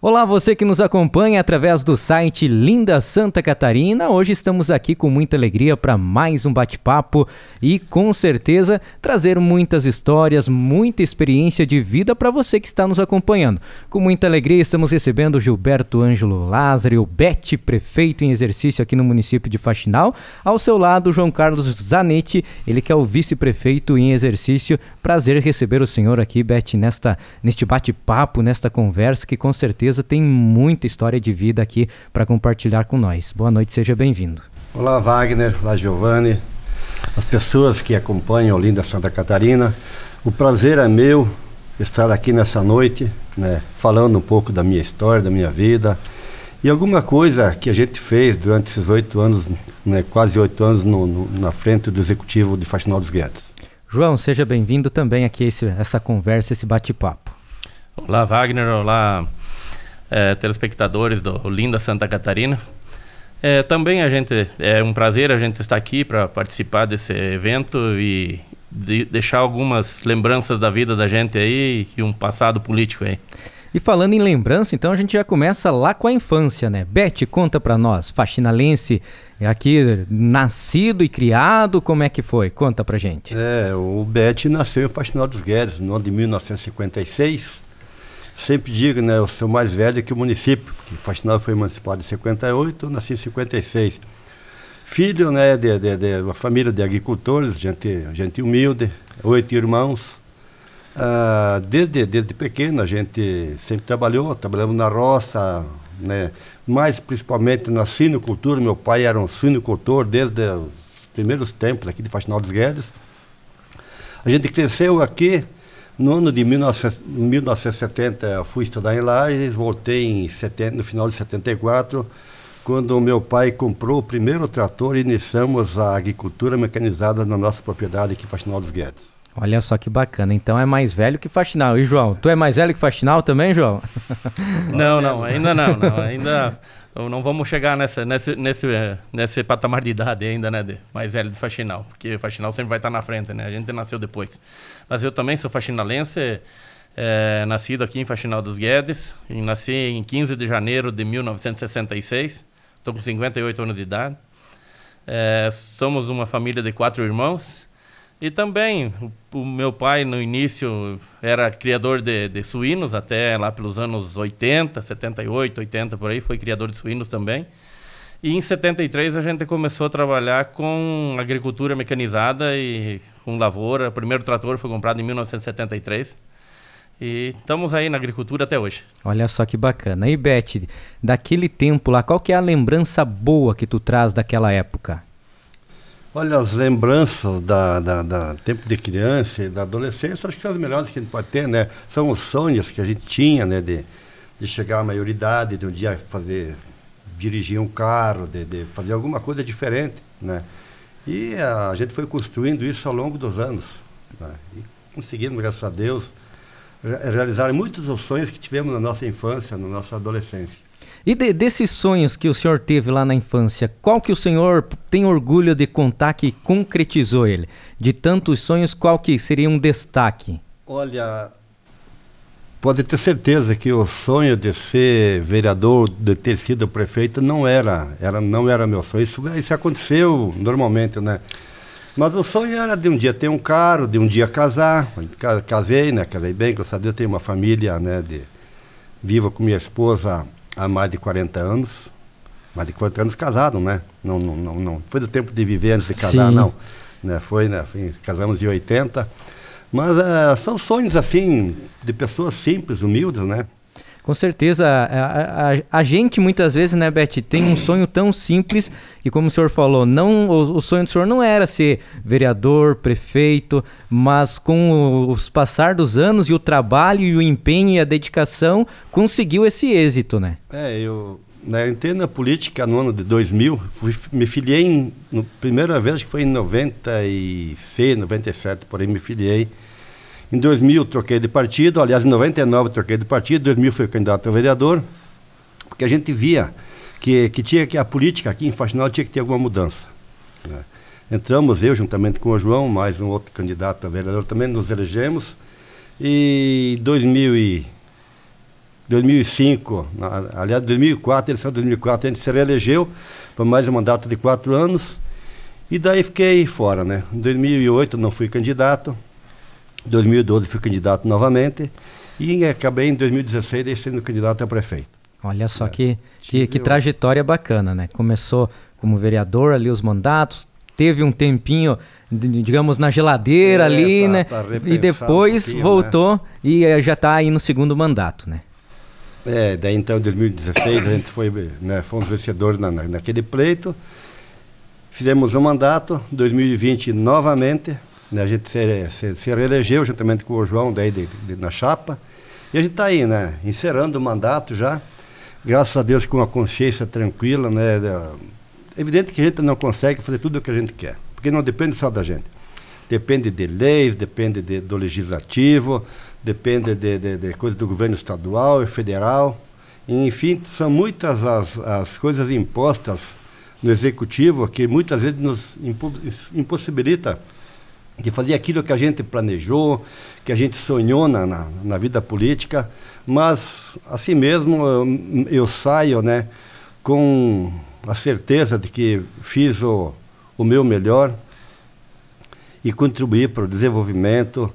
Olá, você que nos acompanha através do site Linda Santa Catarina. Hoje estamos aqui com muita alegria para mais um bate-papo e com certeza trazer muitas histórias, muita experiência de vida para você que está nos acompanhando. Com muita alegria estamos recebendo Gilberto Ângelo Lázaro, o Bete, prefeito em exercício aqui no município de Faxinal. Ao seu lado, João Carlos Zanetti, ele que é o vice-prefeito em exercício. Prazer receber o senhor aqui, Bete, nesta neste bate-papo, nesta conversa que com certeza certeza tem muita história de vida aqui para compartilhar com nós. Boa noite, seja bem-vindo. Olá, Wagner. Olá, Giovanni. As pessoas que acompanham o Olinda Santa Catarina. O prazer é meu estar aqui nessa noite, né, falando um pouco da minha história, da minha vida e alguma coisa que a gente fez durante esses oito anos, né, quase oito anos, no, no, na frente do executivo de Faxinal dos Guedes. João, seja bem-vindo também aqui a essa conversa, esse bate-papo. Olá, Wagner. Olá, é, telespectadores do Linda Santa Catarina. É, também a gente é um prazer a gente estar aqui para participar desse evento e de deixar algumas lembranças da vida da gente aí e um passado político aí. E falando em lembrança, então a gente já começa lá com a infância, né? Beth, conta para nós, faxinalense, aqui nascido e criado, como é que foi? Conta pra gente. É, o Beth nasceu em Faxinal dos Guedes, no ano de 1956 sempre digo, né, eu sou mais velho que o município, porque Faxinal foi emancipado em 58, eu nasci em 56. Filho né, de, de, de uma família de agricultores, gente, gente humilde, oito irmãos. Ah, desde, desde pequeno a gente sempre trabalhou, trabalhamos na roça, né, mas principalmente na sinocultura. Meu pai era um sinocultor desde os primeiros tempos aqui de Faxinal dos Guedes. A gente cresceu aqui, no ano de 19, 1970, fui estudar em Lages, voltei em no final de 74, quando o meu pai comprou o primeiro trator e iniciamos a agricultura mecanizada na nossa propriedade aqui em é Faxinal dos Guedes. Olha só que bacana. Então é mais velho que Faxinal. E João, tu é mais velho que Faxinal também, João? não, não, ainda não, não. Ainda então, não vamos chegar nessa, nesse, nesse, eh, nesse patamar de idade ainda, né? De, mais velho de faxinal, porque faxinal sempre vai estar na frente, né? A gente nasceu depois. Mas eu também sou faxinalense, é, nascido aqui em Faxinal dos Guedes, nasci em 15 de janeiro de 1966, estou com 58 anos de idade. É, somos uma família de quatro irmãos, e também, o, o meu pai no início era criador de, de, suínos, até lá pelos anos 80, 78, 80 por aí, foi criador de suínos também. E em 73 a gente começou a trabalhar com agricultura mecanizada e com lavoura. O primeiro trator foi comprado em 1973. E estamos aí na agricultura até hoje. Olha só que bacana. E Beth, daquele tempo lá, qual que é a lembrança boa que tu traz daquela época? Olha, as lembranças da, da, da, tempo de criança e da adolescência, acho que são as melhores que a gente pode ter, né? São os sonhos que a gente tinha, né? De, de chegar à maioridade, de um dia fazer, dirigir um carro, de, de fazer alguma coisa diferente, né? E a, a gente foi construindo isso ao longo dos anos. Né? E conseguimos, graças a Deus, realizar muitos dos sonhos que tivemos na nossa infância, na nossa adolescência. E de, desses sonhos que o senhor teve lá na infância, qual que o senhor tem orgulho de contar que concretizou ele? De tantos sonhos, qual que seria um destaque? Olha, pode ter certeza que o sonho de ser vereador, de ter sido prefeito, não era, era não era meu sonho. Isso, isso aconteceu normalmente, né? Mas o sonho era de um dia ter um carro, de um dia casar. Casei, né? Casei bem, graças a Deus, tenho uma família, né? De, vivo com minha esposa há mais de 40 anos. Mais de 40 anos casado, né? Não, não, não, não. foi do tempo de viver antes de casar, Sim. não. Né? Foi, né? Foi, casamos em 80. Mas uh, são sonhos, assim, de pessoas simples, humildes, né? Com certeza, a, a, a, gente muitas vezes, né, Beth, tem um sonho tão simples e como o senhor falou, não o, o sonho do senhor não era ser vereador, prefeito, mas com o, os passar dos anos e o trabalho e o empenho e a dedicação, conseguiu esse êxito, né? É, eu né, entrei na política no ano de 2000, fui, me filiei, em, no, primeira vez que foi em 96, 97, porém me filiei em 2000 troquei de partido, aliás, em 99 troquei de partido, em 2000 fui candidato a vereador, porque a gente via que, que tinha que a política aqui em Faxinal tinha que ter alguma mudança. Né? Entramos, eu juntamente com o João, mais um outro candidato a vereador também, nos elegemos. E em 2005, aliás, 2004, ele saiu 2004, a gente se reelegeu para mais um mandato de quatro anos. E daí fiquei fora, né? Em 2008 não fui candidato, em 2012 fui candidato novamente e acabei em 2016 sendo candidato a prefeito. Olha só é. que, que, que trajetória bacana, né? Começou como vereador ali os mandatos, teve um tempinho, digamos, na geladeira é, ali, né? e depois um né? voltou né? e eh, já está aí no segundo mandato, né? É, daí então, em 2016, a gente foi, né, fomos vencedores na, na, naquele pleito. Fizemos um mandato, 2020 novamente, né? A gente se, se, se reelegeu juntamente com o João daí de, de, na chapa. E a gente está aí, né? Encerrando o mandato já. Graças a Deus com uma consciência tranquila, né? É evidente que a gente não consegue fazer tudo o que a gente quer, porque não depende só da gente. Depende de leis, depende de, do legislativo, depende de, de, de coisas do governo estadual e federal. Enfim, são muitas as, as coisas impostas no executivo que muitas vezes nos impossibilita de fazer aquilo que a gente planejou, que a gente sonhou na, na, na vida política, mas assim mesmo eu, eu, saio né, com a certeza de que fiz o, o meu melhor e contribuí para o desenvolvimento,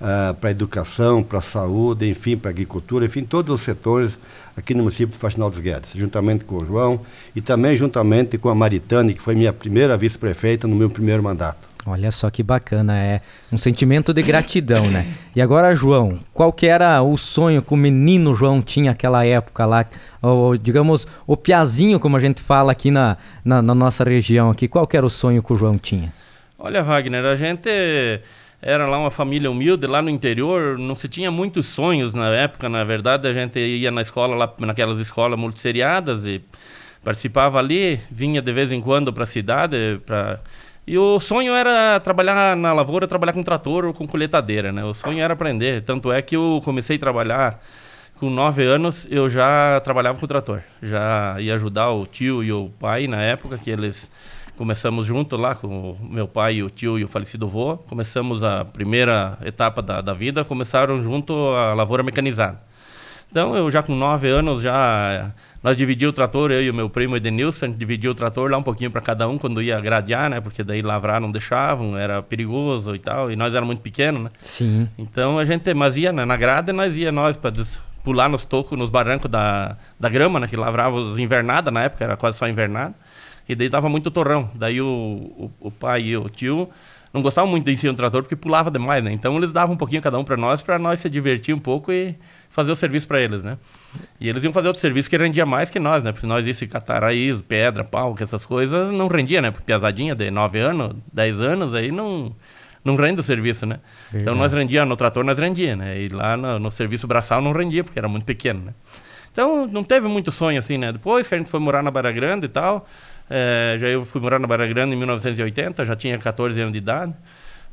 uh, para a educação, para a saúde, enfim, para a agricultura, enfim, todos os setores aqui no município de Faxinal dos Guedes, juntamente com o João e também juntamente com a Maritane, que foi minha primeira vice-prefeita no meu primeiro mandato. Olha só que bacana, é um sentimento de gratidão, né? E agora, João, qual que era o sonho que o menino João tinha naquela época lá? Ou, digamos, o piazinho, como a gente fala aqui na, na, na nossa região aqui. Qual que era o sonho que o João tinha? Olha, Wagner, a gente era lá uma família humilde, lá no interior, não se tinha muitos sonhos na época, na verdade, a gente ia na escola, lá, naquelas escolas multisseriadas e participava ali, vinha de vez em quando para a cidade, para e o sonho era trabalhar na lavoura, trabalhar com trator ou com colheitadeira, né? O sonho era aprender. Tanto é que eu comecei a trabalhar com nove anos, eu já trabalhava com trator. Já ia ajudar o tio e o pai na época que eles começamos junto lá com o meu pai, o tio e o falecido avô. Começamos a primeira etapa da, da vida, começaram junto a lavoura mecanizada. Então eu já com nove anos já nós dividíamos o trator, eu e o meu primo Edenilson, a o trator lá um pouquinho para cada um quando ia gradear, né? Porque daí lavrar não deixavam, era perigoso e tal. E nós era muito pequeno, né? Sim. Então a gente, mas ia né? na grada, nós ia nós para pular nos tocos, nos barrancos da, da grama, né? Que lavrava os invernada na época, era quase só invernada. E daí dava muito torrão. Daí o, o, o pai e o tio não gostavam muito de ensinar o trator porque pulava demais, né? Então eles davam um pouquinho cada um para nós, para nós se divertir um pouco e fazer o serviço para eles, né? E eles iam fazer outro serviço que rendia mais que nós, né? Porque nós isso cataraíso, pedra, pau, que essas coisas não rendia, né? Porque piazadinha de 9 anos, 10 anos aí não não rende o serviço, né? Verdade. Então nós rendia no trator, nós rendia, né? E lá no, no serviço braçal não rendia, porque era muito pequeno, né? Então não teve muito sonho assim, né? Depois que a gente foi morar na Barra Grande e tal, é, já eu fui morar na Barra Grande em 1980, já tinha 14 anos de idade.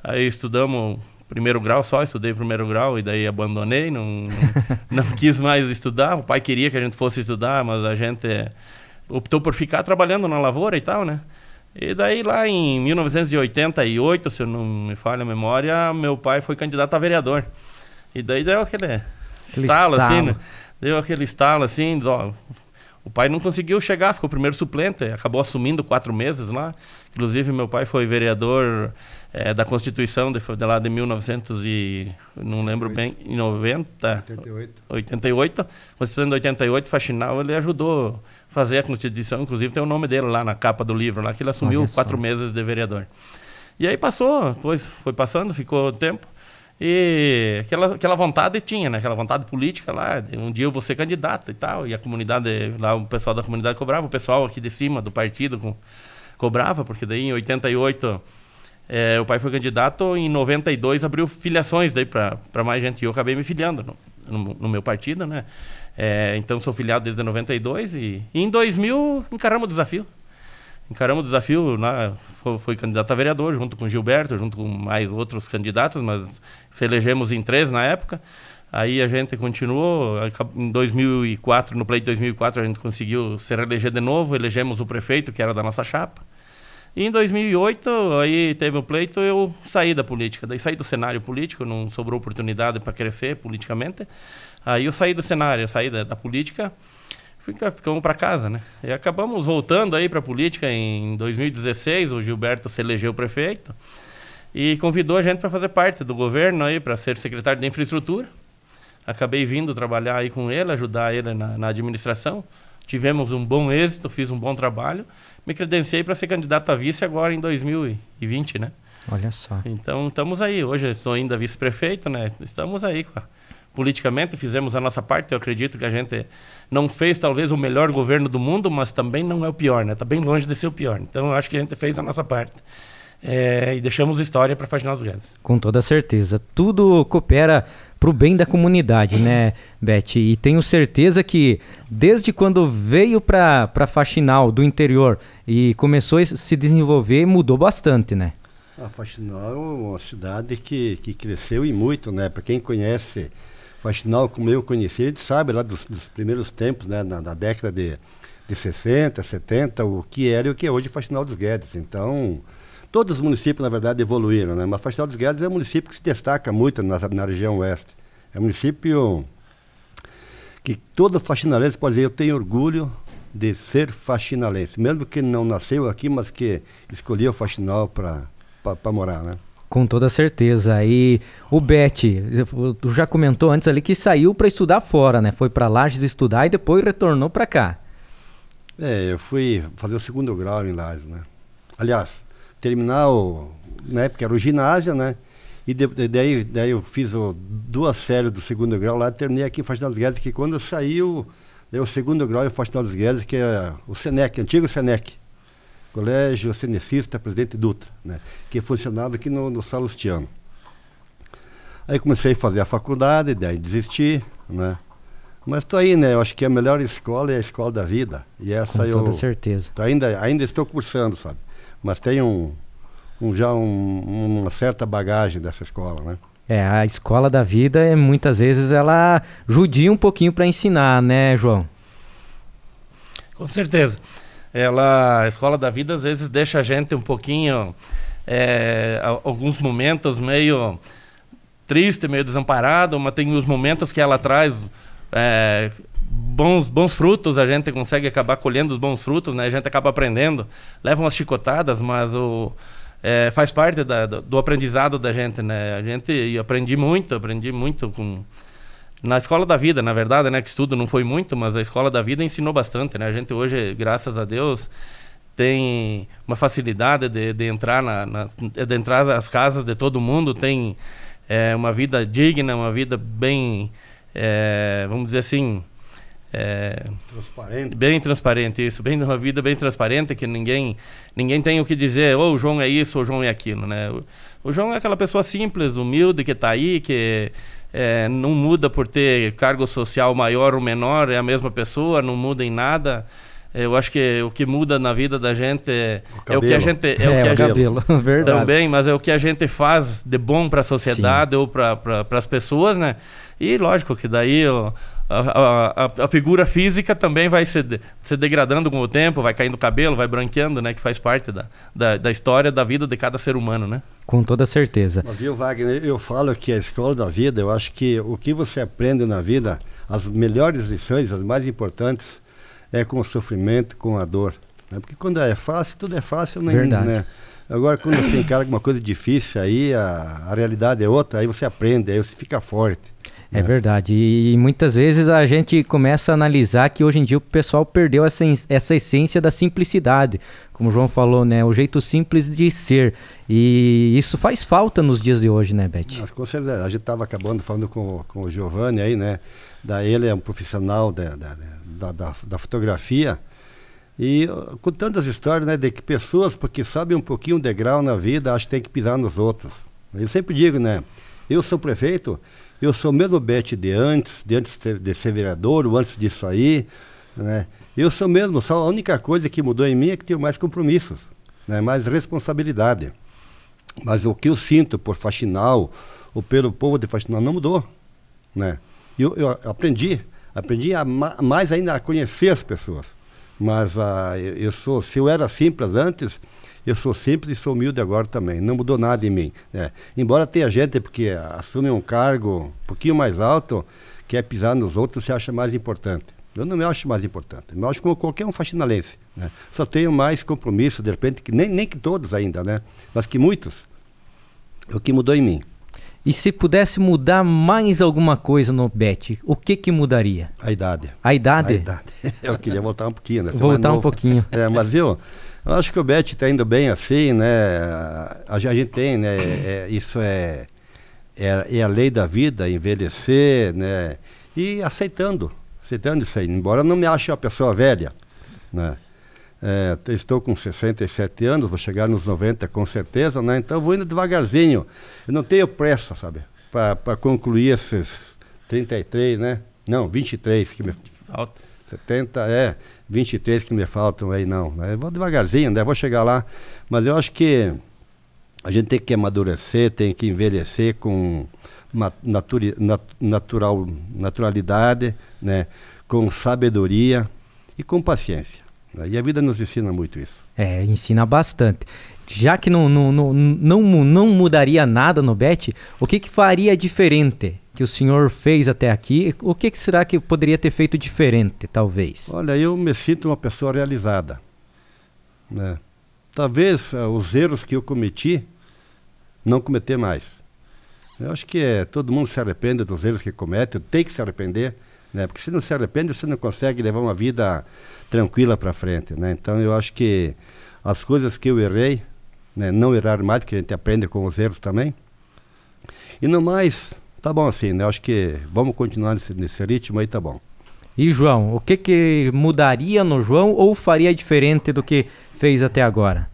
Aí estudamos primeiro grau só, estudei primeiro grau e daí abandonei, não, não, não, quis mais estudar. O pai queria que a gente fosse estudar, mas a gente optou por ficar trabalhando na lavoura e tal, né? E daí lá em 1988, se eu não me falha a memória, meu pai foi candidato a vereador. E daí deu aquele, aquele estalo, assim, estalo, assim, né? Deu aquele estalo assim, ó, o pai não conseguiu chegar, ficou primeiro suplente, acabou assumindo quatro meses lá. Inclusive, meu pai foi vereador é, da Constituição, de, de lá de 1900 e não lembro 88. bem, em 90, 88. 88, Constituição de 88, Faxinal, ele ajudou a fazer a Constituição, inclusive tem o nome dele lá na capa do livro, lá que ele assumiu quatro meses de vereador. E aí passou, depois foi passando, ficou o tempo, e aquela, aquela vontade tinha, né? Aquela vontade política lá, um dia eu vou ser candidato e tal, e a comunidade, lá o pessoal da comunidade cobrava, o pessoal aqui de cima do partido com, cobrava, porque daí em 88 é, o pai foi candidato em 92, abriu filiações daí para mais gente. E eu acabei me filiando no, no, no meu partido, né? É, então sou filiado desde 92 e, e em 2000 encaramos o desafio. Encaramos o desafio, né? foi, foi, candidato a vereador junto com Gilberto, junto com mais outros candidatos, mas se elegemos em três na época. Aí a gente continuou, em 2004, no pleito de 2004 a gente conseguiu se reeleger de novo, elegemos o prefeito que era da nossa chapa. E em 2008, aí teve o pleito, eu saí da política. Daí saí do cenário político, não sobrou oportunidade para crescer politicamente. Aí eu saí do cenário, saí da, da política, fica, ficamos para casa, né? E acabamos voltando aí para a política em 2016, o Gilberto se elegeu prefeito e convidou a gente para fazer parte do governo aí, para ser secretário de infraestrutura. Acabei vindo trabalhar aí com ele, ajudar ele na, na administração. Tivemos um bom êxito, fiz um bom trabalho me credenciei para ser candidato a vice agora em 2020, né? Olha só. Então estamos aí. Hoje sou ainda vice-prefeito, né? Estamos aí com a politicamente, fizemos a nossa parte. Eu acredito que a gente não fez talvez o melhor governo do mundo, mas também não é o pior, né? Está bem longe de ser o pior. Então eu acho que a gente fez a nossa parte é, e deixamos história para Faginal Grandes. Com toda certeza. Tudo coopera para o bem da comunidade, né, Beth? E tenho certeza que desde quando veio para Faxinal do interior e começou a se desenvolver, mudou bastante, né? A Faxinal é uma cidade que, que cresceu e muito, né? Para quem conhece Faxinal, como eu conheci, a gente sabe lá dos, dos primeiros tempos, né? Na, na, década de, de 60, 70, o que era e o que é hoje Faxinal dos Guedes. Então, Todos os municípios, na verdade, evoluíram, né? Mas Faxinal dos Guedes é um município que se destaca muito na, na região oeste. É um município que todo faxinalense pode dizer, eu tenho orgulho de ser faxinalense. Mesmo que não nasceu aqui, mas que escolheu o faxinal para morar, né? Com toda certeza. E o Bet, tu já comentou antes ali que saiu para estudar fora, né? Foi para Lages estudar e depois retornou para cá. É, eu fui fazer o segundo grau em Lages, né? Aliás, terminar o. Na né, época era o ginásio, né? E de, daí, daí eu fiz o, duas séries do segundo grau lá, terminei aqui em Faxinal dos Guedes, que quando saiu o segundo grau em Faxinal dos Guedes, que é o SENEC, antigo SENEC, Colégio Senecista Presidente Dutra, né? que funcionava aqui no, no Salustiano. Aí comecei a fazer a faculdade, daí desisti, né? Mas estou aí, né? Eu acho que a melhor escola é a escola da vida. E essa Com eu. Com toda certeza. Ainda, ainda estou cursando, sabe? mas tem um, um já um, uma certa bagagem dessa escola, né? É, a escola da vida, é, muitas vezes, ela judia um pouquinho para ensinar, né, João? Com certeza. Ela, a escola da vida, às vezes, deixa a gente um pouquinho, é, alguns momentos meio triste, meio desamparado, mas tem os momentos que ela traz é, bons, bons frutos, a gente consegue acabar colhendo os bons frutos, né? A gente acaba aprendendo, leva umas chicotadas, mas o, é, faz parte da, do, do, aprendizado da gente, né? A gente aprendi muito, aprendi muito com na escola da vida, na verdade, né? Que estudo não foi muito, mas a escola da vida ensinou bastante, né? A gente hoje, graças a Deus, tem uma facilidade de, de entrar na, na de entrar as casas de todo mundo, tem é, uma vida digna, uma vida bem, é, vamos dizer assim, é, transparente. Bem transparente, isso. Bem uma vida bem transparente, que ninguém ninguém tem o que dizer, ou oh, o João é isso, ou o João é aquilo, né? O, o João é aquela pessoa simples, humilde, que está aí, que é, não muda por ter cargo social maior ou menor, é a mesma pessoa, não muda em nada. Eu acho que o que muda na vida da gente é o, é o que a gente é, é o que o a cabelo. gente também, mas é o que a gente faz de bom para a sociedade Sim. ou para pra, as pessoas, né? E lógico que daí a, a, a, figura física também vai se, se degradando com o tempo, vai caindo o cabelo, vai branqueando, né? Que faz parte da, da, da, história, da vida de cada ser humano, né? Com toda certeza. Mas, viu, Wagner, eu falo que a escola da vida, eu acho que o que você aprende na vida, as melhores lições, as mais importantes, é com o sofrimento, com a dor. Né? Porque quando é fácil, tudo é fácil. Nem, né? Verdade. Né? Agora, quando você encara alguma coisa difícil, aí a, a realidade é outra, aí você aprende, aí você fica forte. É, verdade. E muitas vezes a gente começa a analisar que hoje em dia o pessoal perdeu essa, essa essência da simplicidade. Como o João falou, né? O jeito simples de ser. E isso faz falta nos dias de hoje, né, Beth? Não, com certeza. A gente estava acabando falando com, com o Giovanni aí, né? Da, ele é um profissional da, da, da, da fotografia. E uh, contando as histórias, né, de que pessoas, porque sabem um pouquinho o degrau na vida, acham que tem que pisar nos outros. Eu sempre digo, né, eu sou prefeito, eu sou o mesmo Bete de antes, de antes de ser vereador, ou antes disso aí, né? Eu sou mesmo, só a única coisa que mudou em mim é que tenho mais compromissos, né? mais responsabilidade. Mas o que eu sinto por Faxinal, ou pelo povo de Faxinal, não mudou, né? Eu, eu aprendi, aprendi a, mais ainda a conhecer as pessoas. Mas uh, eu sou, se eu era simples antes, eu sou simples e sou humilde agora também. Não mudou nada em mim. Né? Embora tenha gente porque assume um cargo um pouquinho mais alto, quer pisar nos outros, se acha mais importante. Eu não me acho mais importante. Eu me acho como qualquer um faxinalense. Né? Só tenho mais compromisso, de repente, que nem, nem que todos ainda, né? Mas que muitos. É o que mudou em mim. E se pudesse mudar mais alguma coisa no Bet, o que que mudaria? A idade. A idade? A idade. Eu queria voltar um pouquinho, né? É voltar um pouquinho. É, mas viu, eu acho que o Bet está indo bem assim, né? A, a gente tem, né? É, isso é, é, é a lei da vida, envelhecer, né? E aceitando, aceitando isso aí. Embora não me ache uma pessoa velha, né? É, estou com 67 anos, vou chegar nos 90 com certeza, né? Então vou indo devagarzinho. Eu não tenho pressa, sabe? Para concluir esses 33, né? Não, 23 que me falta. 70, é, 23 que me faltam aí, não. Vou devagarzinho, né? Vou chegar lá. Mas eu acho que a gente tem que amadurecer, tem que envelhecer com naturi, nat, natural, naturalidade, né? com sabedoria e com paciência. Né? E a vida nos ensina muito isso. É, ensina bastante. Já que não, não, não, não, não mudaria nada no BET, o que, que faria diferente? que o senhor fez até aqui, o que, que será que poderia ter feito diferente, talvez? Olha, eu me sinto uma pessoa realizada. Né? Talvez uh, os erros que eu cometi, não cometer mais. Eu acho que é, todo mundo se arrepende dos erros que comete, tem que se arrepender, né? Porque se não se arrepende, você não consegue levar uma vida tranquila para frente, né? Então eu acho que as coisas que eu errei, né, não errar mais, porque a gente aprende com os erros também. E no mais, tá bom assim, né? Acho que vamos continuar nesse, nesse ritmo aí, tá bom. E João, o que, que mudaria no João ou faria diferente do que fez até agora?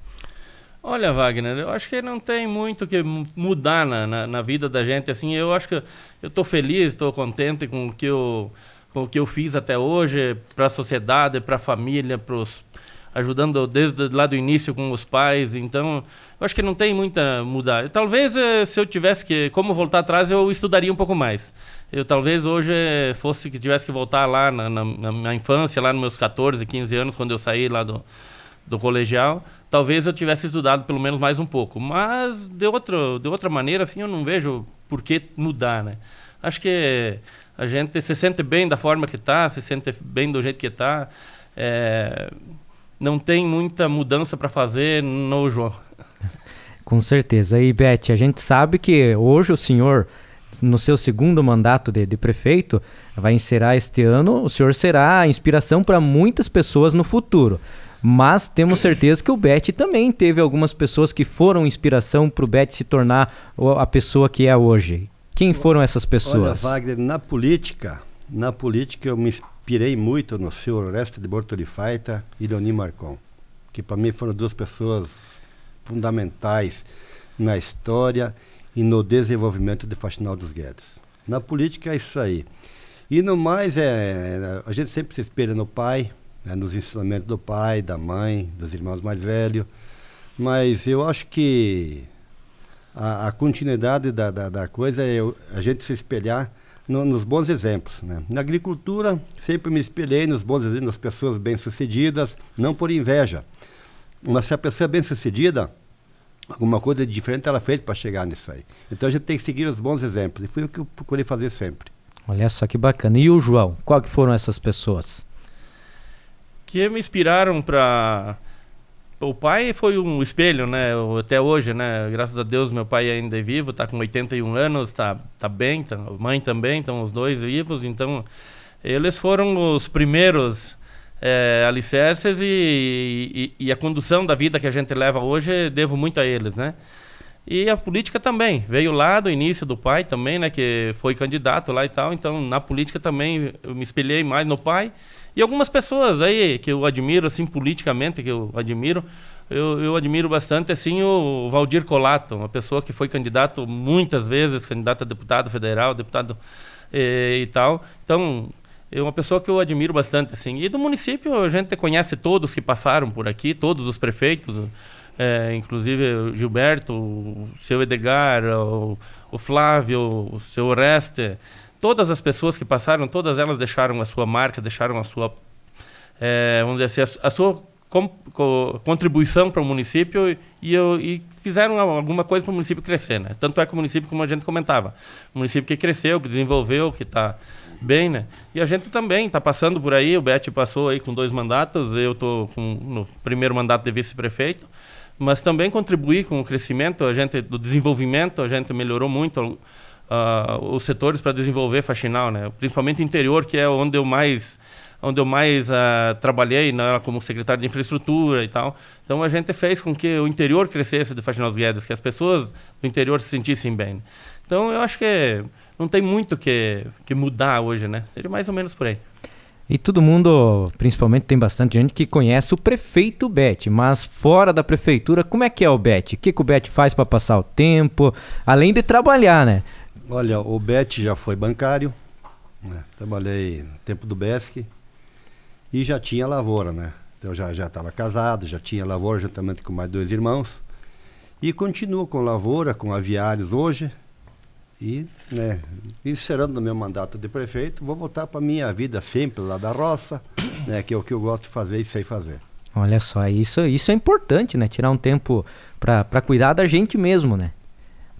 Olha, Wagner, eu acho que não tem muito que mudar na, na, na vida da gente. Assim, eu acho que eu estou feliz, estou contente com o que eu com o que eu fiz até hoje para a sociedade, para a família, para os ajudando desde lá do início com os pais. Então, eu acho que não tem muita mudar. Talvez eh, se eu tivesse que, como voltar atrás, eu estudaria um pouco mais. Eu talvez hoje eh, fosse que tivesse que voltar lá na, na, na minha infância, lá nos meus 14, 15 anos, quando eu saí lá do, do colegial, talvez eu tivesse estudado pelo menos mais um pouco. Mas de, outro, de outra maneira, assim, eu não vejo por que mudar, né? Acho que a gente se sente bem da forma que está, se sente bem do jeito que está. É, eh, não tem muita mudança para fazer no João. Com certeza. E Beth, a gente sabe que hoje o senhor, no seu segundo mandato de, de prefeito, vai encerrar este ano, o senhor será a inspiração para muitas pessoas no futuro. Mas temos certeza que o Bet também teve algumas pessoas que foram inspiração para o Bet se tornar a pessoa que é hoje. Quem foram essas pessoas? Olha, Wagner, na política, na política eu me pirei muito no seu Oreste de Bortolifaita e Leoni Marcon, que para mim foram duas pessoas fundamentais na história e no desenvolvimento de Faxinal dos Guedes. Na política é isso aí. E no mais, é, a gente sempre se espelha no pai, né, nos ensinamentos do pai, da mãe, dos irmãos mais velhos, mas eu acho que a, a continuidade da, da, da coisa é eu, a gente se espelhar no, nos bons exemplos. Né? Na agricultura, sempre me espelhei nos bons exemplos, nas pessoas bem-sucedidas, não por inveja. Mas se a pessoa é bem-sucedida, alguma coisa diferente ela fez para chegar nisso aí. Então a gente tem que seguir os bons exemplos. E foi o que eu procurei fazer sempre. Olha só que bacana. E o João, qual que foram essas pessoas? Que me inspiraram para o pai foi um espelho, né? Até hoje, né? Graças a Deus, meu pai ainda é vivo, está com 81 anos, está tá bem, tá, mãe também, estão os dois vivos, então eles foram os primeiros é, alicerces e, e, e, a condução da vida que a gente leva hoje devo muito a eles, né? E a política também, veio lá do início do pai também, né? Que foi candidato lá e tal, então na política também eu me espelhei mais no pai e algumas pessoas aí que eu admiro, assim, politicamente, que eu admiro, eu, eu admiro bastante, assim, o Valdir Colato, uma pessoa que foi candidato muitas vezes, candidato a deputado federal, deputado eh, e tal. Então, é uma pessoa que eu admiro bastante, assim. E do município a gente conhece todos que passaram por aqui, todos os prefeitos, eh, inclusive o Gilberto, o seu Edgar, o, o Flávio, o seu Oreste, todas as pessoas que passaram, todas elas deixaram a sua marca, deixaram a sua, é, vamos dizer assim, a, a sua com, co, contribuição para o município e, e, e fizeram alguma coisa para o município crescer, né? Tanto é que o município, como a gente comentava, município que cresceu, que desenvolveu, que está bem, né? E a gente também está passando por aí, o Bete passou aí com dois mandatos, eu estou no primeiro mandato de vice-prefeito, mas também contribuir com o crescimento, a gente, do desenvolvimento, a gente melhorou muito uh, os setores para desenvolver faxinal, né? Principalmente o interior, que é onde eu mais onde eu mais uh, trabalhei, né, como secretário de infraestrutura e tal. Então a gente fez com que o interior crescesse de Faxinal dos Guedes, que as pessoas do interior se sentissem bem. Então eu acho que não tem muito que que mudar hoje, né? Seria mais ou menos por aí. E todo mundo, principalmente tem bastante gente que conhece o prefeito Bet, mas fora da prefeitura, como é que é o Bet? O que, que o Bet faz para passar o tempo, além de trabalhar, né? Olha, o Bet já foi bancário, né? trabalhei no tempo do BESC e já tinha lavoura, né? Então já já estava casado, já tinha lavoura juntamente com mais dois irmãos e continuo com lavoura, com aviários hoje e, né, encerrando o meu mandato de prefeito, vou voltar para minha vida simples lá da roça, né, que é o que eu gosto de fazer e sei fazer. Olha só, isso, isso é importante, né? Tirar um tempo para cuidar da gente mesmo, né?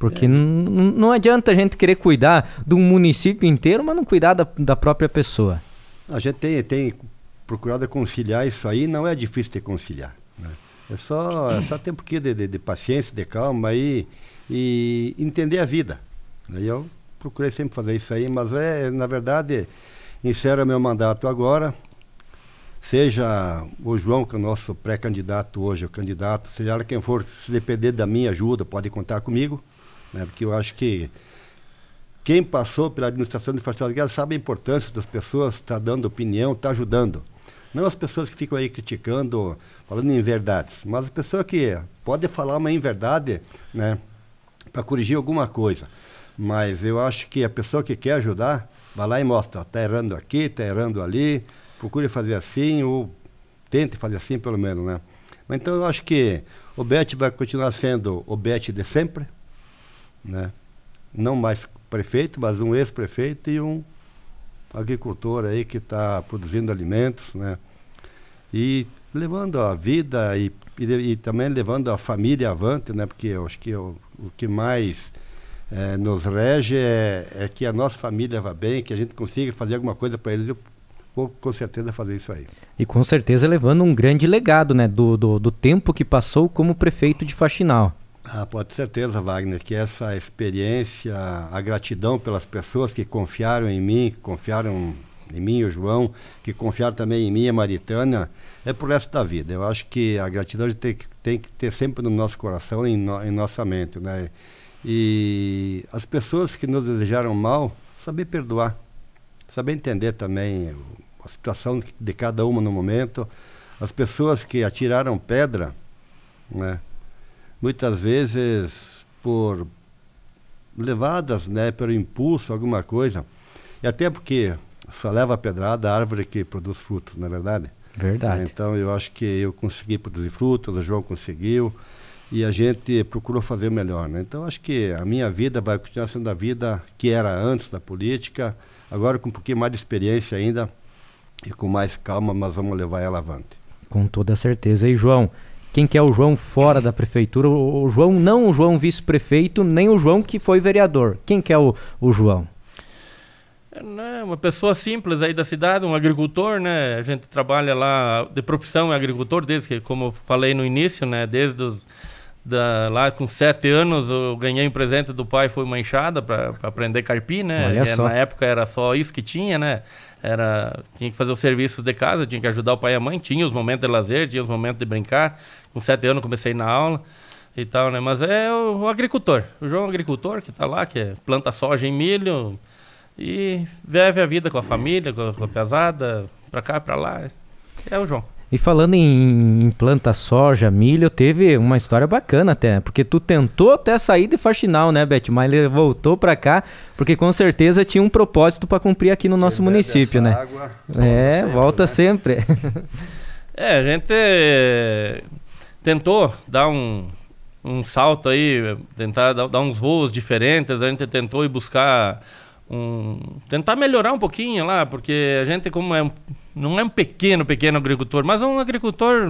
Porque é. não adianta a gente querer cuidar do município inteiro, mas não cuidar da, da própria pessoa. A gente tem, tem procurado conciliar isso aí, não é difícil de conciliar. Né? É só, é só ter um pouquinho de, de, de paciência, de calma e, e entender a vida. Aí né? eu procurei sempre fazer isso aí, mas é, na verdade, encerra meu mandato agora. Seja o João, que é o nosso pré-candidato hoje, o candidato, seja quem for, se depender da minha ajuda, pode contar comigo. Né? Porque eu acho que quem passou pela administração de infraestrutura de guerra sabe a importância das pessoas estar tá dando opinião, estar tá ajudando. Não as pessoas que ficam aí criticando, falando em verdades, mas as pessoas que podem falar uma inverdade, né? Para corrigir alguma coisa. Mas eu acho que a pessoa que quer ajudar, vai lá e mostra, está errando aqui, está errando ali, procure fazer assim, ou tente fazer assim pelo menos, né? Então eu acho que o BET vai continuar sendo o BET de sempre, né? Não mais prefeito, mas um ex-prefeito e um agricultor aí que está produzindo alimentos, né? E levando a vida e, e, e, também levando a família avante, né? Porque eu acho que eu, é o que mais é, nos rege é, é, que a nossa família vá bem, que a gente consiga fazer alguma coisa para eles. Eu vou com certeza fazer isso aí. E com certeza levando um grande legado, né? Do, do, do tempo que passou como prefeito de Faxinal. Ah, pode ter certeza, Wagner, que essa experiência, a gratidão pelas pessoas que confiaram em mim, que confiaram em mim, o João, que confiaram também em mim, a Maritana, é pro resto da vida. Eu acho que a gratidão a gente tem, tem que ter sempre no nosso coração e em, no, em nossa mente, né? E as pessoas que nos desejaram mal, saber perdoar, saber entender também a situação de cada uma no momento, as pessoas que atiraram pedra, né? muitas vezes por levadas né, pelo impulso, alguma coisa. E até porque só leva a pedrada a árvore que produz frutos, não é verdade? Verdade. Então eu acho que eu consegui produzir frutos, o João conseguiu e a gente procurou fazer melhor. Né? Então acho que a minha vida vai continuar sendo a vida que era antes da política, agora com um pouquinho mais de experiência ainda e com mais calma, mas vamos levar ela avante. Com toda certeza. E João, quem que é o João fora da prefeitura. O, o João, não o João vice-prefeito, nem o João que foi vereador. Quem que é o, o João? É né, uma pessoa simples aí da cidade, um agricultor, né? A gente trabalha lá de profissão é agricultor, desde que, como eu falei no início, né? Desde os da, lá com sete anos eu ganhei um presente do pai foi uma enxada para aprender carpir né e, é, na época era só isso que tinha né era tinha que fazer os serviços de casa tinha que ajudar o pai e a mãe tinha os momentos de lazer tinha os momentos de brincar com sete anos comecei na aula e tal né mas é o, o agricultor o João agricultor que está lá que é, planta soja e milho e vive a vida com a família com a, com a pesada para cá para lá é o João e falando em, em planta soja, milho, teve uma história bacana até, porque tu tentou até sair de faxinal, né, Beth? Mas ele voltou para cá, porque com certeza tinha um propósito para cumprir aqui no nosso município, né? Água, é, sempre, volta né? sempre. é, a gente eh, tentou dar um, um salto aí, tentar dar, dar uns voos diferentes, a gente tentou ir buscar um tentar melhorar um pouquinho lá, porque a gente como é um não é um pequeno, pequeno agricultor, mas é um agricultor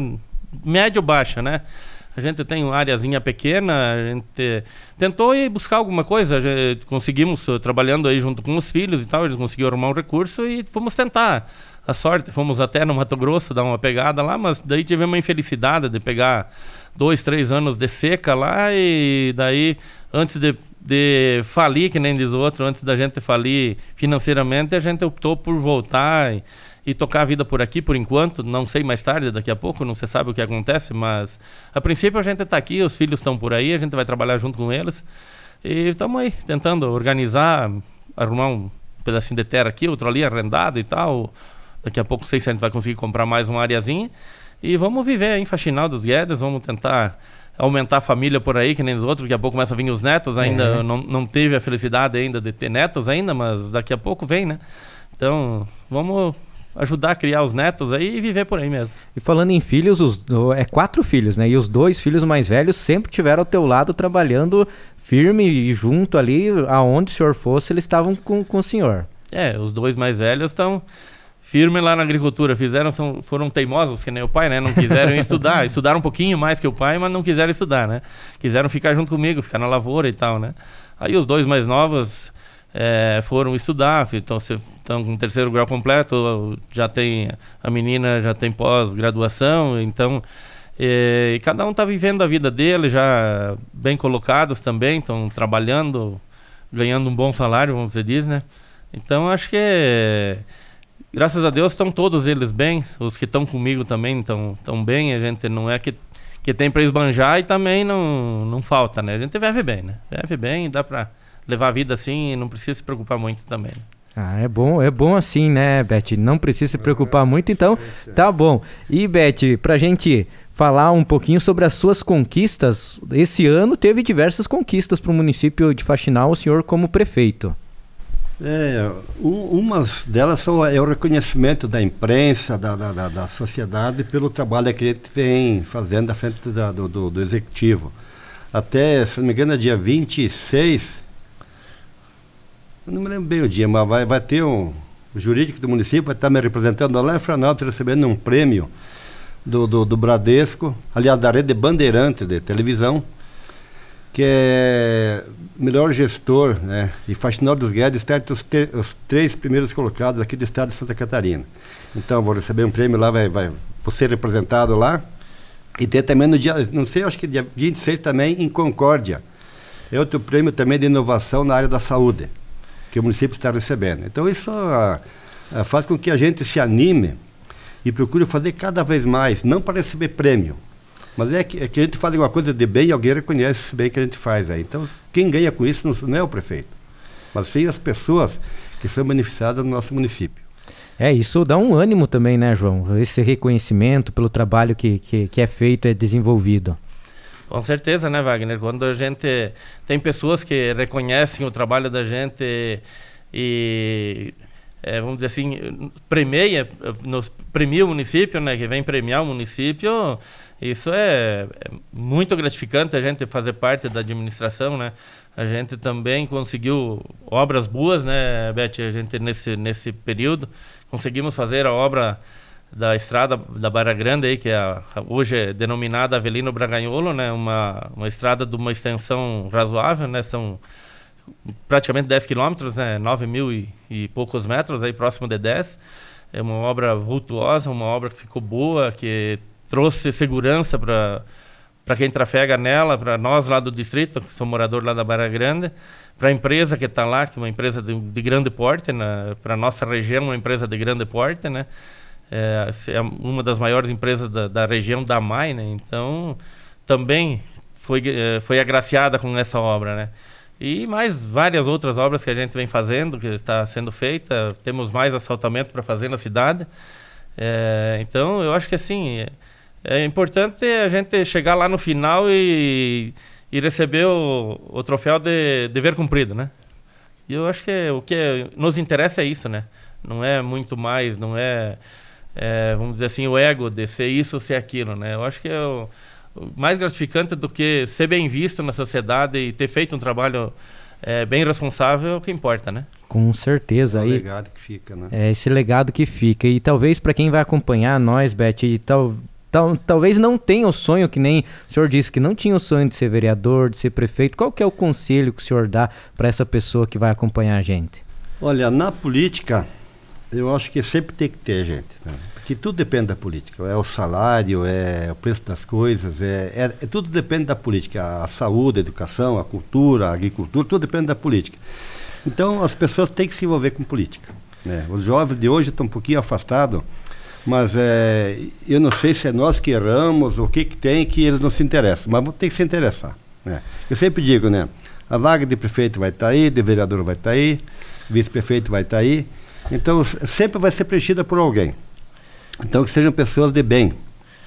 médio-baixa, né? A gente tem uma áreazinha pequena, a gente tentou ir buscar alguma coisa, conseguimos, eh, trabalhando aí junto com os filhos e tal, eles conseguiram arrumar um recurso e fomos tentar a sorte, fomos até no Mato Grosso dar uma pegada lá, mas daí tivemos uma infelicidade de pegar dois, três anos de seca lá e daí antes de, de falir, que nem diz o outro, antes da gente falir financeiramente, a gente optou por voltar e e tocar a vida por aqui por enquanto. Não sei mais tarde, daqui a pouco, não se sabe o que acontece, mas a princípio a gente está aqui, os filhos estão por aí, a gente vai trabalhar junto com eles. E estamos aí, tentando organizar, arrumar um pedacinho de terra aqui, outro ali arrendado e tal. Daqui a pouco não sei se a gente vai conseguir comprar mais uma areazinha. E vamos viver em Faxinal dos Guedes, vamos tentar aumentar a família por aí, que nem os outros, daqui a pouco começa a vir os netos ainda, é. não, não teve a felicidade ainda de ter netos ainda, mas daqui a pouco vem, né? Então, vamos ajudar a criar os netos aí e viver por aí mesmo. E falando em filhos, os, é quatro filhos, né? E os dois filhos mais velhos sempre tiveram ao teu lado trabalhando firme e junto ali, aonde o senhor fosse, eles estavam com, com o senhor. É, os dois mais velhos estão firme lá na agricultura. Fizeram, são, foram teimosos, que nem o pai, né? Não quiseram estudar. Estudaram um pouquinho mais que o pai, mas não quiseram estudar, né? Quiseram ficar junto comigo, ficar na lavoura e tal, né? Aí os dois mais novos é, foram estudar, então se estão com terceiro grau completo, já tem a menina já tem pós-graduação, então é, cada um está vivendo a vida dele, já bem colocados também, estão trabalhando, ganhando um bom salário, vamos dizer, né? Então acho que graças a Deus estão todos eles bem, os que estão comigo também estão tão bem, a gente não é que que tem para esbanjar e também não, não falta, né? A gente vive bem, né? Vive bem e dá para levar a vida assim, não precisa se preocupar muito também. Ah, é bom, é bom assim, né, Beth? Não precisa se preocupar muito, então tá bom. E, Beth, pra gente falar um pouquinho sobre as suas conquistas, esse ano teve diversas conquistas para o município de Faxinal, o senhor como prefeito. É, um, umas delas são, é o reconhecimento da imprensa, da, da, da, da sociedade, pelo trabalho que a gente vem fazendo à frente da, do, do, do executivo. Até, se não me engano, é dia 26 não me lembro bem o dia, mas vai, vai ter um o jurídico do município vai estar me representando lá em Florianópolis recebendo um prêmio do, do, do Bradesco, aliás, da rede Bandeirante de televisão, que é melhor gestor, né? E Faxinal dos Guedes está os, ter, os, três primeiros colocados aqui do estado de Santa Catarina. Então, vou receber um prêmio lá, vai, vai vou ser representado lá. E tem também no dia, não sei, acho que dia 26 também, em Concórdia. É outro prêmio também de inovação na área da saúde que o município está recebendo. Então isso a, ah, a ah, faz com que a gente se anime e procure fazer cada vez mais, não para receber prêmio, mas é que, é que a gente faz alguma coisa de bem e alguém reconhece esse bem que a gente faz. Aí. Então quem ganha com isso não, não é o prefeito, mas sim as pessoas que são beneficiadas no nosso município. É, isso dá um ânimo também, né, João? Esse reconhecimento pelo trabalho que, que, que é feito, é desenvolvido. Com certeza, né, Wagner? Quando a gente tem pessoas que reconhecem o trabalho da gente e é, vamos dizer assim, premia, nos premia o município, né, que vem premiar o município, isso é, é, muito gratificante a gente fazer parte da administração, né? A gente também conseguiu obras boas, né, Beth? A gente nesse nesse período conseguimos fazer a obra da estrada da Barra Grande aí, que é a, hoje é denominada Avelino Braganholo, né? Uma, uma estrada de uma extensão razoável, né? São praticamente 10 quilômetros, né? 9 mil e, e, poucos metros, aí próximo de 10. É uma obra vultuosa, uma obra que ficou boa, que trouxe segurança para para quem trafega nela, para nós lá do distrito, que sou morador lá da Barra Grande, para a empresa que está lá, que é uma empresa de, de grande porte, né? para nossa região, uma empresa de grande porte, né? é, é uma das maiores empresas da, da região da MAI, né? Então, também foi, é, foi agraciada com essa obra, né? E mais várias outras obras que a gente vem fazendo, que está sendo feita. Temos mais assaltamento para fazer na cidade. É, então, eu acho que assim, é, é importante a gente chegar lá no final e, e receber o, o troféu de dever cumprido, né? E eu acho que o que nos interessa é isso, né? Não é muito mais, não é é, vamos dizer assim, o ego de ser isso ou ser aquilo, né? Eu acho que é o, o mais gratificante do que ser bem visto na sociedade e ter feito um trabalho é, bem responsável é o que importa, né? Com certeza. É o legado que fica, né? É esse legado que fica. E talvez para quem vai acompanhar nós, Beth, e tal, tal, talvez não tenha o sonho que nem o senhor disse, que não tinha o sonho de ser vereador, de ser prefeito. Qual que é o conselho que o senhor dá para essa pessoa que vai acompanhar a gente? Olha, na política eu acho que sempre tem que ter, gente. Né? Porque tudo depende da política. É o salário, é o preço das coisas, é, é, é tudo depende da política. A saúde, a educação, a cultura, a agricultura, tudo depende da política. Então, as pessoas têm que se envolver com política. Né? Os jovens de hoje estão um pouquinho afastados, mas é, eu não sei se é nós que erramos, o que, que tem que eles não se interessam, mas tem que se interessar. Né? Eu sempre digo, né? A vaga de prefeito vai estar tá aí, de vereador vai estar tá aí, vice-prefeito vai estar tá aí. Então, sempre vai ser preenchida por alguém. Então, que sejam pessoas de bem,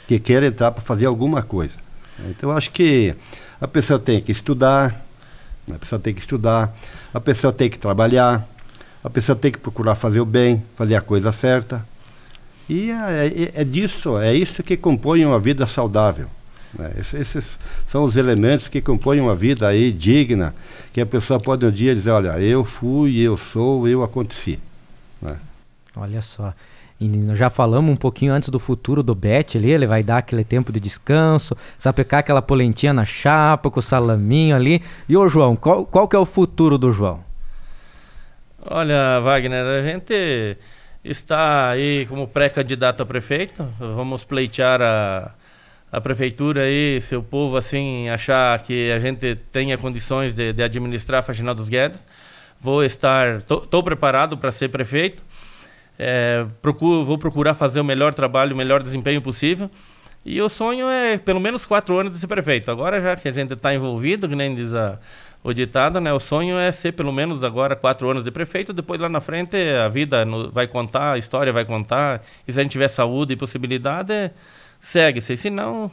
que queiram entrar para fazer alguma coisa. Então, acho que a pessoa tem que estudar, né, a pessoa tem que estudar, a pessoa tem que trabalhar, a pessoa tem que procurar fazer o bem, fazer a coisa certa. E é, é, é disso, é isso que compõe uma vida saudável. Né? Esses, são os elementos que compõem uma vida aí digna, que a pessoa pode um dia dizer, olha, eu fui, eu sou, eu aconteci. É. Olha só. E já falamos um pouquinho antes do futuro do Bet ali, ele vai dar aquele tempo de descanso, sapecar aquela polentinha na chapa com o salaminho ali. E ô João, qual, qual que é o futuro do João? Olha, Wagner, a gente está aí como pré-candidato a prefeito, vamos pleitear a, a prefeitura aí, se o povo assim achar que a gente tenha condições de, de administrar a Faxinal dos Guedes vou estar, estou preparado para ser prefeito, é, procuro, vou procurar fazer o melhor trabalho, o melhor desempenho possível. E o sonho é pelo menos quatro anos de ser prefeito. Agora, já que a gente está envolvido, que nem diz a, o ditado, né? O sonho é ser pelo menos agora quatro anos de prefeito. Depois, lá na frente, a vida no, vai contar, a história vai contar. E se a gente tiver saúde e possibilidade, é, segue-se. Se não,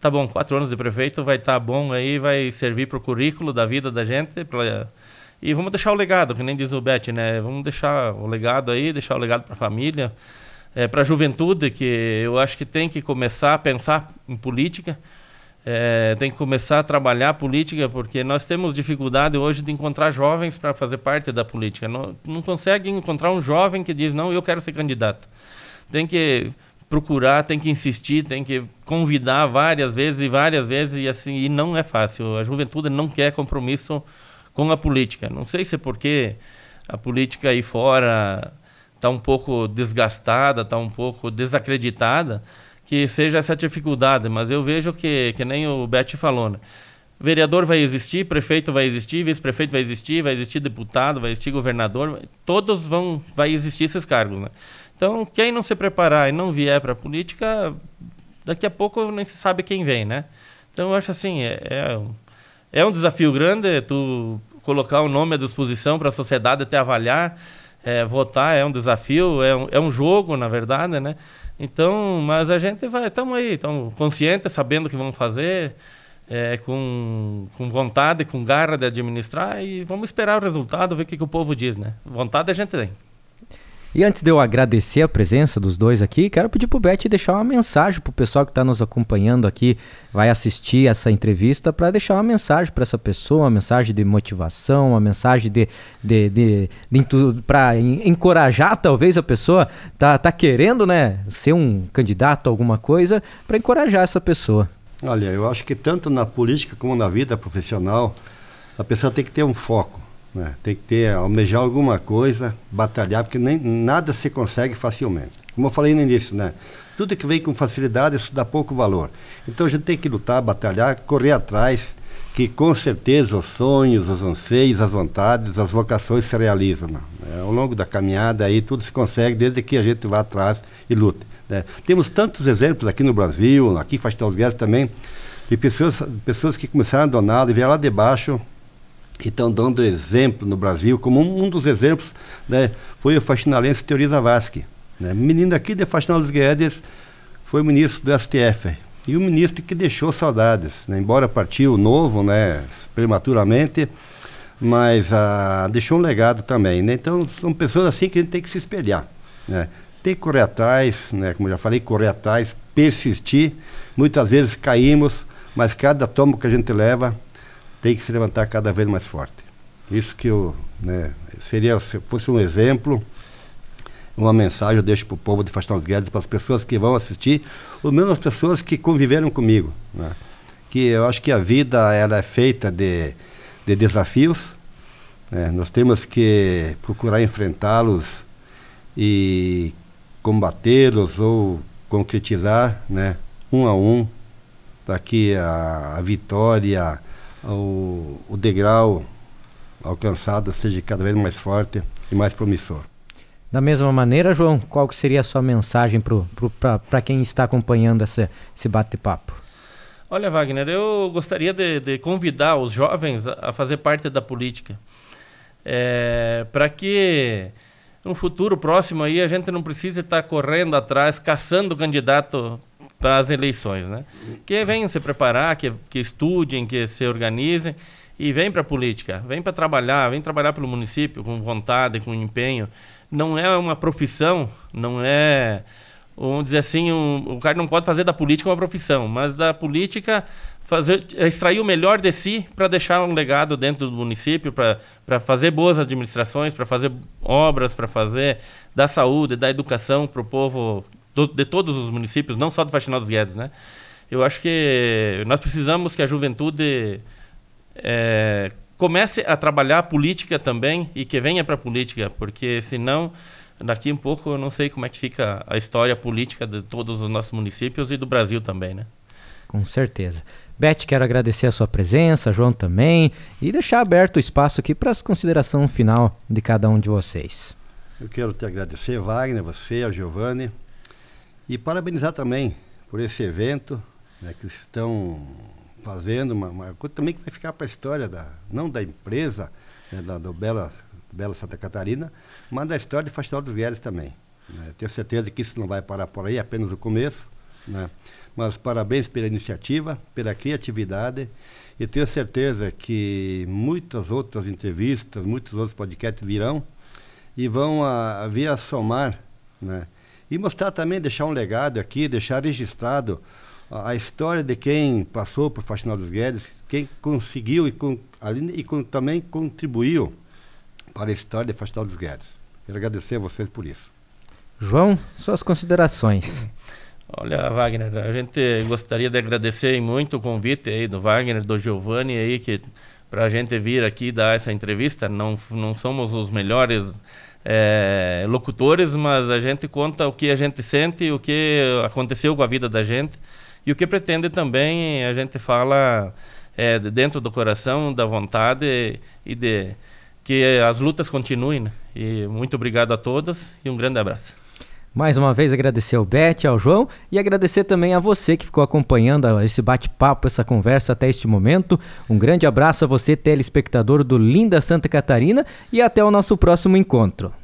tá bom, quatro anos de prefeito vai estar tá bom aí, vai servir para o currículo da vida da gente, para e vamos deixar o legado, que nem diz o Bet, né? Vamos deixar o legado aí, deixar o legado para a família, é, para a juventude, que eu acho que tem que começar a pensar em política, é, tem que começar a trabalhar política, porque nós temos dificuldade hoje de encontrar jovens para fazer parte da política. Não, não consegue encontrar um jovem que diz, não, eu quero ser candidato. Tem que procurar, tem que insistir, tem que convidar várias vezes e várias vezes, e assim, e não é fácil. A juventude não quer compromisso com a política. Não sei se é porque a política aí fora está um pouco desgastada, está um pouco desacreditada, que seja essa dificuldade, mas eu vejo que, que nem o Beth falou, né? Vereador vai existir, prefeito vai existir, vice-prefeito vai existir, vai existir deputado, vai existir governador, todos vão, vai existir esses cargos, né? Então, quem não se preparar e não vier para a política, daqui a pouco nem se sabe quem vem, né? Então, eu acho assim, é, é é um desafio grande é tu colocar o nome à disposição para a sociedade até avaliar. É, votar é um desafio, é um, é um jogo, na verdade, né? Então, mas a gente vai, estamos aí, estamos conscientes, sabendo o que vamos fazer, é, com, com vontade, com garra de administrar e vamos esperar o resultado, ver o que, que o povo diz, né? Vontade a gente tem. E antes de eu agradecer a presença dos dois aqui, quero pedir pro Bete deixar uma mensagem pro pessoal que está nos acompanhando aqui, vai assistir essa entrevista, para deixar uma mensagem para essa pessoa, uma mensagem de motivação, uma mensagem de, de, de, de para encorajar talvez a pessoa tá, tá querendo, né, ser um candidato a alguma coisa, para encorajar essa pessoa. Olha, eu acho que tanto na política como na vida profissional, a pessoa tem que ter um foco. Né? Tem que ter, almejar alguma coisa, batalhar, porque nem, nada se consegue facilmente. Como eu falei no início, né? Tudo que vem com facilidade, isso dá pouco valor. Então a gente tem que lutar, batalhar, correr atrás, que com certeza os sonhos, os anseios, as vontades, as vocações se realizam. Né? É, ao longo da caminhada aí tudo se consegue, desde que a gente vá atrás e lute. Né? Temos tantos exemplos aqui no Brasil, aqui em dos Guedes também, de pessoas, pessoas que começaram a donar e vieram lá de baixo estão dando exemplo no Brasil, como um, um dos exemplos né, foi o faxinalense Teoriza Vasque. Né? Menino aqui de Faxinales Guedes foi ministro do STF. E o ministro que deixou saudades, né? embora partiu novo, né, prematuramente, mas ah, deixou um legado também. Né? Então, são pessoas assim que a gente tem que se espelhar. Né? Tem que correr atrás, né? como já falei, correr atrás, persistir. Muitas vezes caímos, mas cada tomo que a gente leva tem que se levantar cada vez mais forte. Isso que eu, né, seria, se fosse um exemplo, uma mensagem eu deixo para o povo de Faustão Guedes, para as pessoas que vão assistir, ou mesmo as pessoas que conviveram comigo. Né? Que eu acho que a vida ela é feita de, de desafios, né? nós temos que procurar enfrentá-los e combatê-los ou concretizar né? um a um para que a, a vitória o, o degrau alcançado seja cada vez mais forte e mais promissor. Da mesma maneira, João, qual que seria a sua mensagem para quem está acompanhando essa, esse bate-papo? Olha, Wagner, eu gostaria de, de, convidar os jovens a fazer parte da política. É, para que no futuro próximo aí a gente não precise estar correndo atrás, caçando candidato para as eleições, né? Que venham se preparar, que, que estudem, que se organizem e vem para a política, vem para trabalhar, vem trabalhar pelo município com vontade, com empenho. Não é uma profissão, não é, vamos dizer assim, um, o cara não pode fazer da política uma profissão, mas da política fazer extrair o melhor de si para deixar um legado dentro do município, para fazer boas administrações, para fazer obras, para fazer da saúde, da educação para o povo do, de todos os municípios, não só do Faxinal dos Guedes, né? Eu acho que nós precisamos que a juventude é, comece a trabalhar a política também e que venha para a política, porque senão daqui um pouco eu não sei como é que fica a história política de todos os nossos municípios e do Brasil também, né? Com certeza. Beth, quero agradecer a sua presença, João também, e deixar aberto o espaço aqui para a consideração final de cada um de vocês. Eu quero te agradecer, Wagner, você, a Giovanni, e parabenizar também por esse evento né, que estão fazendo, uma, uma, coisa também que vai ficar para a história, da, não da empresa, né, da, do Bela, Bela Santa Catarina, mas da história de Faxinal dos Guedes também. Né. Tenho certeza que isso não vai parar por aí, é apenas o começo. Né. Mas parabéns pela iniciativa, pela criatividade e tenho certeza que muitas outras entrevistas, muitos outros podcasts virão e vão a, a vir a somar né, e mostrar também, deixar um legado aqui, deixar registrado a, a história de quem passou por Faxinal dos Guedes, quem conseguiu e, com, e com, também contribuiu para a história de Faxinal dos Guedes. Quero agradecer a vocês por isso. João, suas considerações. Olha, Wagner, a gente gostaria de agradecer muito o convite aí do Wagner, do Giovanni aí, que para a gente vir aqui dar essa entrevista, não, não somos os melhores é, locutores, mas a gente conta o que a gente sente, o que aconteceu com a vida da gente e o que pretende também. A gente fala é, dentro do coração, da vontade e de que as lutas continuem. Né? E muito obrigado a todos e um grande abraço. Mais uma vez agradecer ao Beth, ao João e agradecer também a você que ficou acompanhando esse bate-papo, essa conversa até este momento. Um grande abraço a você, telespectador do Linda Santa Catarina, e até o nosso próximo encontro.